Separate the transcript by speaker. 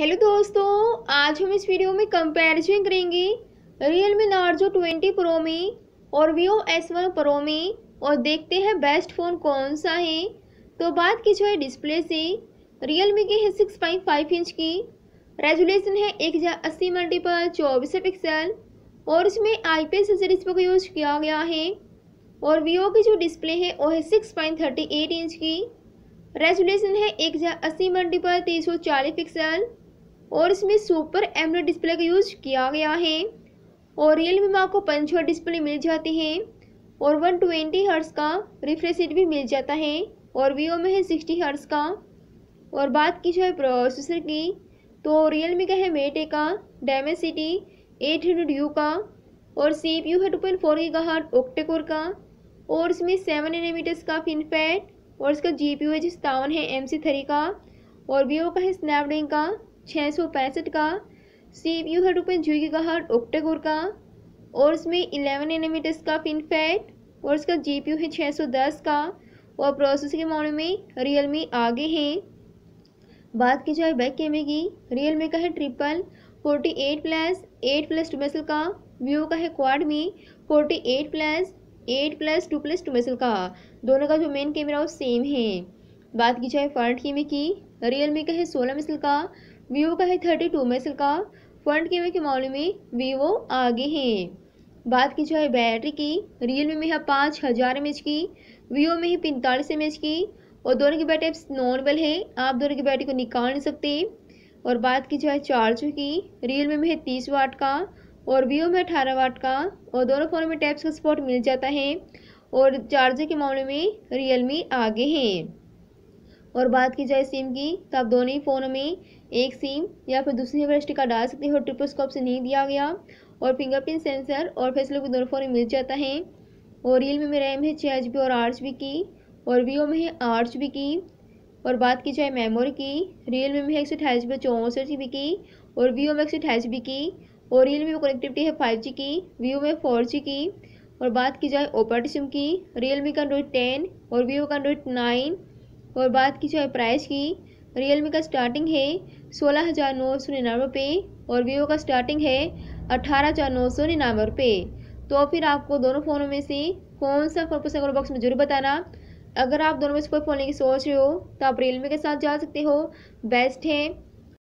Speaker 1: hello दोस्तों आज हम इस वीडियो में कंपैरिजन करेंगे रियल मी नार्जो 20 प्रो में और वीवो वन प्रो में और देखते हैं बेस्ट फ़ोन कौन सा है तो बात की जो है डिस्प्ले से रियल मी की है सिक्स पॉइंट फाइव इंच की रेजुलेशन है एक हज़ार अस्सी मल्टीपल चौबीस पिक्सल और इसमें आई पी एस का यूज किया गया है और वीवो की जो डिस्प्ले है वो है six point thirty eight inch की रेजुलेशन है एक हज़ार अस्सी मल्टीपल तीन सौ चालीस पिक्सल और इसमें सुपर एमरो डिस्प्ले का यूज किया गया है और रियल में आपको पंच डिस्प्ले मिल जाती है और 120 ट्वेंटी हर्ट्स का रिफ्रेश भी मिल जाता है और वीवो में है सिक्सटी हर्ट्स का और बात की जाए प्रोसेसर की तो रियल मी का है मेटे का सिटी एट हंड्रेड यू का और सी पी यू है टू पॉइंट फोर का हार्ट ओक्टेकोर का और इसमें सेवन एनमीटर्स का फिनफैट और इसका जी पी यू है जिस है एम सी थ्री का और वीवो का है स्नैपड्रैगन का छः सौ पैंसठ का सी यू है रुपये जूगी का ओक्टेगोर का और इसमें इलेवन एनिमीटर्स का फिनफेट और इसका जी पी यू है छः सौ दस का और प्रोसेस के मामले में रियल मी आगे हैं बात की जाए बैक कैमरे की रियल मी का है triple forty eight plus eight plus two का व्यू का है quad Mi forty eight plus eight plus two plus two मेसल का दोनों का जो मेन कैमरा वो सेम है बात की जाए फ्रंट कैमरे की रियल मी का है सोलह मेसल का वीवो का है थर्टी टू में सरकार फ्रंट कैमरे के मामले में वीवो आगे हैं बात की जाए बैटरी की रियलमी में है पाँच हज़ार एम की वीवो में है पैंतालीस एम की और दोनों की बैटरी नॉर्मल है आप दोनों की बैटरी को निकाल नहीं सकते और बात की जाए चार्ज की रियलमी में है तीस वाट का और वीवो में अठारह वाट का और दोनों फ़ोन में टैप्स का सपोर्ट मिल जाता है और चार्जर के मामले में रियलमी आगे हैं और बात की जाए सिम की तो आप दोनों ही फ़ोनों में एक सिम या फिर दूसरी यूनिवर्सिटी का डाल सकते हैं और ट्रिपल स्कोप से नहीं दिया गया और फिंगरप्रिंट सेंसर और फेस लॉक दोनों फ़ोन में मिल जाता है और मी में रैम है छः जी और आठ जी की और वीवो में है आठ जी की और बात की जाए मेमोरी की मी में है एक सौ अठाईस जी चौंसठ जी की और वीवो में एक सौ अठाईस जी की और मी में कनेक्टिविटी है फाइव जी की वीवो में फोर जी की और बात की जाए ऑपरेटिव सिम की मी का एंड्रॉइड टेन और वीवो का एंड्रॉइड नाइन और बात की जाए प्राइस की रियल का स्टार्टिंग है सोलह हज़ार नौ सौ निन्यानवे रुपये और वीवो का स्टार्टिंग है अठारह हज़ार नौ सौ निन्यानवे रुपये तो फिर आपको दोनों फ़ोनों में से कौन सा फ़ोन पसंद करो बॉक्स में जरूर बताना अगर आप दोनों में से कोई फ़ोन की सोच रहे हो तो आप रियल के साथ जा सकते हो बेस्ट है